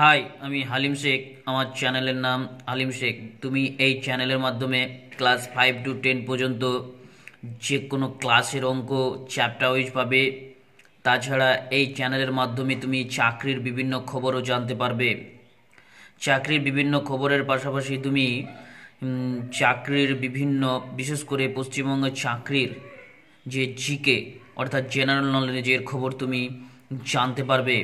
high আমি হালিম শেখ আমার চ্যানেলের নাম হালিম শেখ তুমি এই চ্যানেলের মাধ্যমে ক্লাস ফাইভ টু টেন পর্যন্ত যে কোনো ক্লাসের অঙ্ক চ্যাপ্টার ওয়াইজ পাবে তাছাড়া এই চ্যানেলের মাধ্যমে তুমি চাকরির বিভিন্ন খবরও জানতে পারবে চাকরির বিভিন্ন খবরের পাশাপাশি তুমি চাকরির বিভিন্ন বিশেষ করে পশ্চিমবঙ্গের চাকরির যে জিকে অর্থাৎ জেনারেল নলেজের খবর তুমি জানতে পারবে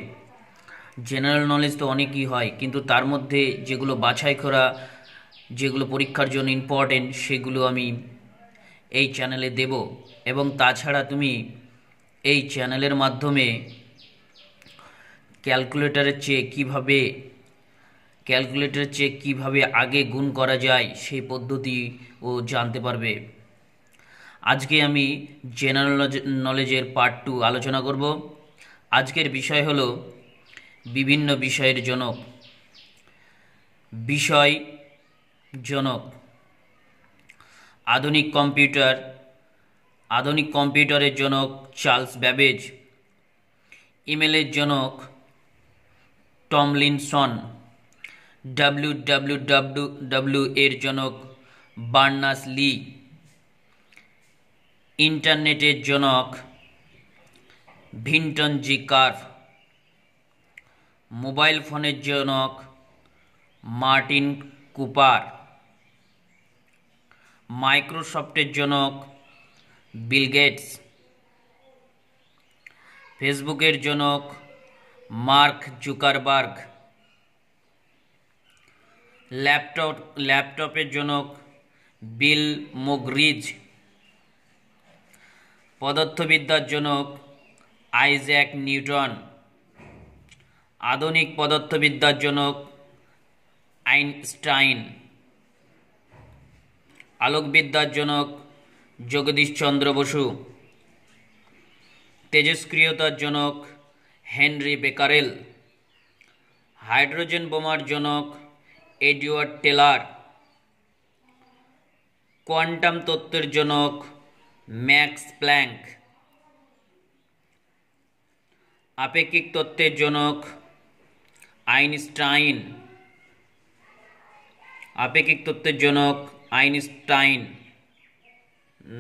জেনারেল নলেজ তো অনেকই হয় কিন্তু তার মধ্যে যেগুলো বাছাই করা যেগুলো পরীক্ষার জন্য ইম্পর্টেন্ট সেগুলো আমি এই চ্যানেলে দেব এবং তাছাড়া তুমি এই চ্যানেলের মাধ্যমে ক্যালকুলেটারের চেয়ে কীভাবে ক্যালকুলেটারের চেয়ে কীভাবে আগে গুণ করা যায় সেই পদ্ধতি ও জানতে পারবে আজকে আমি জেনারেল নলেজের পার্ট টু আলোচনা করব আজকের বিষয় হলো বিভিন্ন বিষয়ের জনক বিষয় জনক আধুনিক কম্পিউটার আধুনিক কম্পিউটারের জনক চার্লস ব্যাবেজ ইমেলের জনক Tomlinson W W W W এর জনক বার্নাস লি ইন্টারনেটের জনক ভিন্টন জি কার্ভ মোবাইল ফোনের জনক মার্টিন কুপার মাইক্রোসফটের জনক বিল গেটস ফেসবুকের জনক মার্ক জুকারবার্গ ল্যাপটপ ল্যাপটপের জনক বিল মোগরিজ পদার্থবিদ্যার জনক আইজ্যাক নিউটন আধুনিক পদার্থবিদ্যার জনক আইনস্টাইন আলোকবিদ্যার জনক জগদীশচন্দ্র বসু তেজস্ক্রিয়তার জনক হেনরি বেকারেল হাইড্রোজেন বোমার জনক এডওয়ার্ড টেলার কোয়ান্টাম তত্ত্বের জনক ম্যাক্স প্ল্যাঙ্ক আপেক্ষিক তত্ত্বের জনক আইনস্টাইন আপেক্ষিক তত্ত্বের জনক Einstein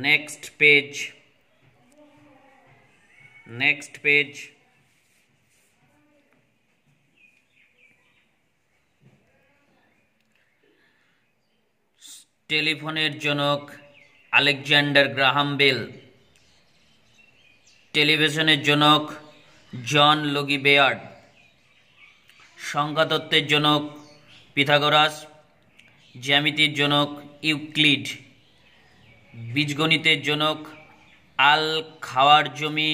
next page next page টেলিফোনের জনক আলেকজান্ডার গ্রাহাম বেল টেলিভিশনের জনক জন লগি বেয়ার্ড সংখ্যাতত্ত্বের জনক পিথাগোরাস জ্যামিতির জনক ইউক্লিড বীজগণিতের জনক আল খাওয়ার জমি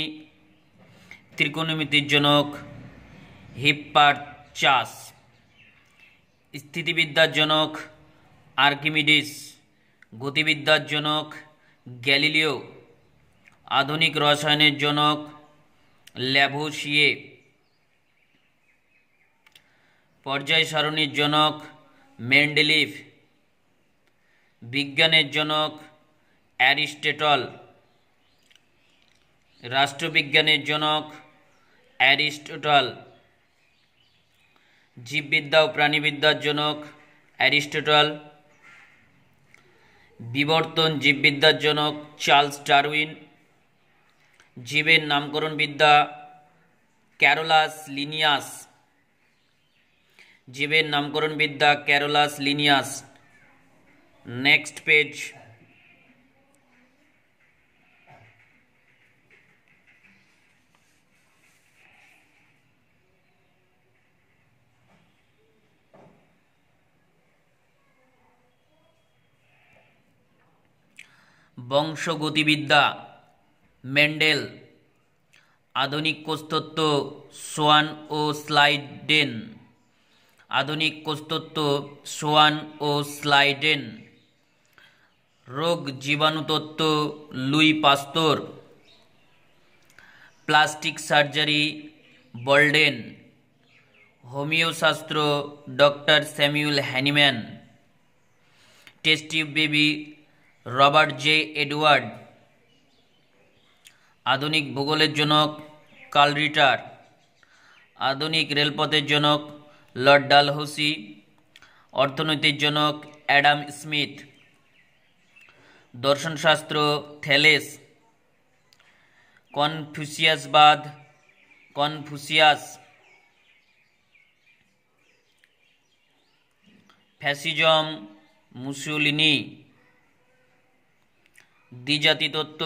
ত্রিকোণমিতির জনক হিপ্পার চাষ স্থিতিবিদ্যার জনক আর্কিমিডিস গতিবিদ্যার জনক গ্যালিলিও আধুনিক রসায়নের জনক ল্যাভোসিয়ে পর্যায় সারণীর জনক মেন্ডেলিভ বিজ্ঞানের জনক অ্যারিস্টেটল রাষ্ট্রবিজ্ঞানের জনক অ্যারিস্টটল জীববিদ্যা ও প্রাণীবিদ্যার জনক অ্যারিস্টটল বিবর্তন জীববিদ্যার জনক চার্লস ডারউইন জীবের নামকরণ বিদ্যা ক্যারোলাস লিনিয়াস জীবের নামকরণ বিদ্যা ক্যারোলাস লিনিয়াস নেক্সট পেজ বংশগতিবিদ্যা মেন্ডেল আধুনিক কোস্তত্ব সোয়ান ও স্লাইডেন আধুনিক কোষতত্ত্ব সোয়ান ও স্লাইডেন রোগ জীবাণুতত্ত্ব লুই পাস্তোর প্লাস্টিক সার্জারি বল্ডেন হোমিওশাস্ত্র doctor Samuel Hahnemann test tube baby Robert J Edward আধুনিক ভূগোলের জনক কালরিটার আধুনিক রেলপথের জনক লর্ড ডালহৌসি অর্থনৈতিক জনক অ্যাডাম স্মিথ দর্শনশাস্ত্র থেলেস কনফুসিয়াসবাদ কনফুসিয়াস ফ্যাসিজম মুসুলিনি দ্বিজাতি তত্ত্ব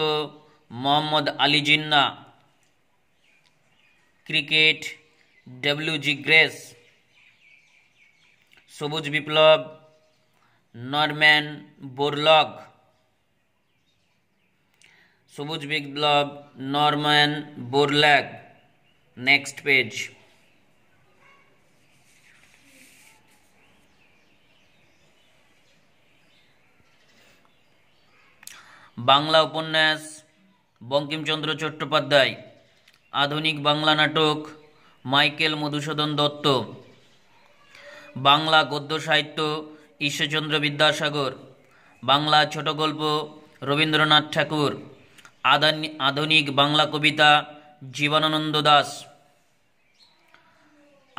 Mohammad Ali Jinnah cricket W G Grace সবুজ বিপ্লব নরম্যান বোরলগ সবুজ বিপ্লব Norman Borlaug next page Bangla উপন্যাস বঙ্কিমচন্দ্র চট্টোপাধ্যায় আধুনিক বাংলা নাটক মাইকেল মধুসূদন দত্ত বাংলা গদ্য সাহিত্য ঈশ্বরচন্দ্র বিদ্যাসাগর বাংলা ছোট গল্প রবীন্দ্রনাথ ঠাকুর আধুনিক বাংলা কবিতা জীবনানন্দ দাস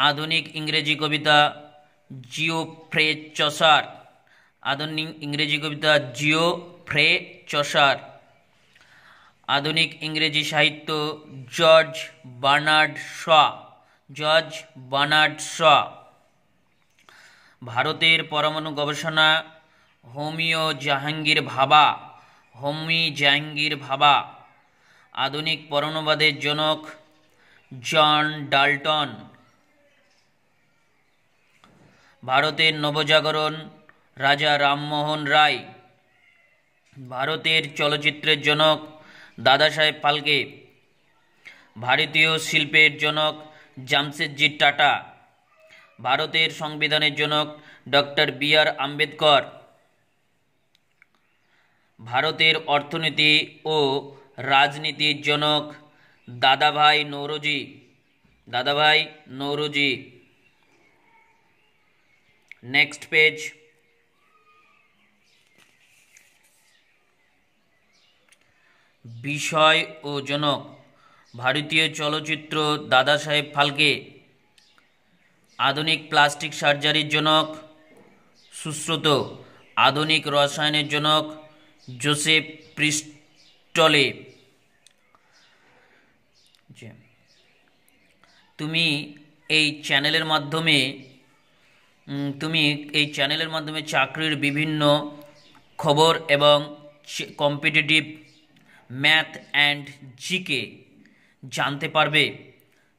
আধুনিক ইংরেজি কবিতা জিও ফ্রে চসার আধুনিক ইংরেজি কবিতা জিও ফ্রে চসার আধুনিক ইংরেজি সাহিত্য George Bernard Shaw George Bernard Shaw ভারতের পরমাণু গবেষণা হোমিও জাহাঙ্গীর ভাবা হোমি জাহাঙ্গীর ভাবা আধুনিক পরমাণুবাদের জনক জন ডাল্টন ভারতের নবজাগরণ রাজা রামমোহন রায় ভারতের চলচ্চিত্রের জনক দাদাসাহেব ফালকে ভারতীয় শিল্পের জনক জামশেদজি টাটা ভারতের সংবিধানের জনক ডক্টর বি আর আম্বেদকর ভারতের অর্থনীতি ও রাজনীতির জনক দাদাভাই নৌরজি দাদাভাই নৌরজি নেক্সট পেজ বিষয় ও জনক ভারতীয় চলচ্চিত্র দাদা সাহেব ফালকে আধুনিক প্লাস্টিক সার্জারির জনক সুশ্রুত আধুনিক রসায়নের জনক জোসেফ প্রিস্টলে তুমি এই চ্যানেলের মাধ্যমে তুমি এই চ্যানেলের মাধ্যমে চাকরির বিভিন্ন খবর এবং কম্পিটিটিভ ম্যাথ অ্যান্ড জিকে জানতে পারবে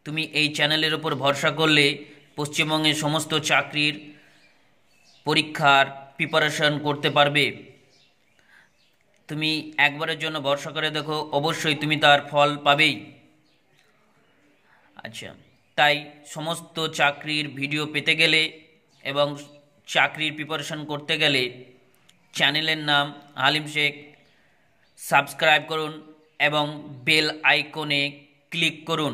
তুমি এই চ্যানেলের ওপর ভরসা করলে পশ্চিমবঙ্গের সমস্ত চাকরির পরীক্ষার প্রিপারেশন করতে পারবে তুমি একবারের জন্য ভরসা করে দেখো অবশ্যই তুমি তার ফল পাবেই আচ্ছা তাই সমস্ত চাকরির ভিডিও পেতে গেলে এবং চাকরির প্রিপারেশন করতে গেলে চ্যানেলের নাম আলিম শেখ সাবস্ক্রাইব করুন এবং বেল আইকনে ক্লিক করুন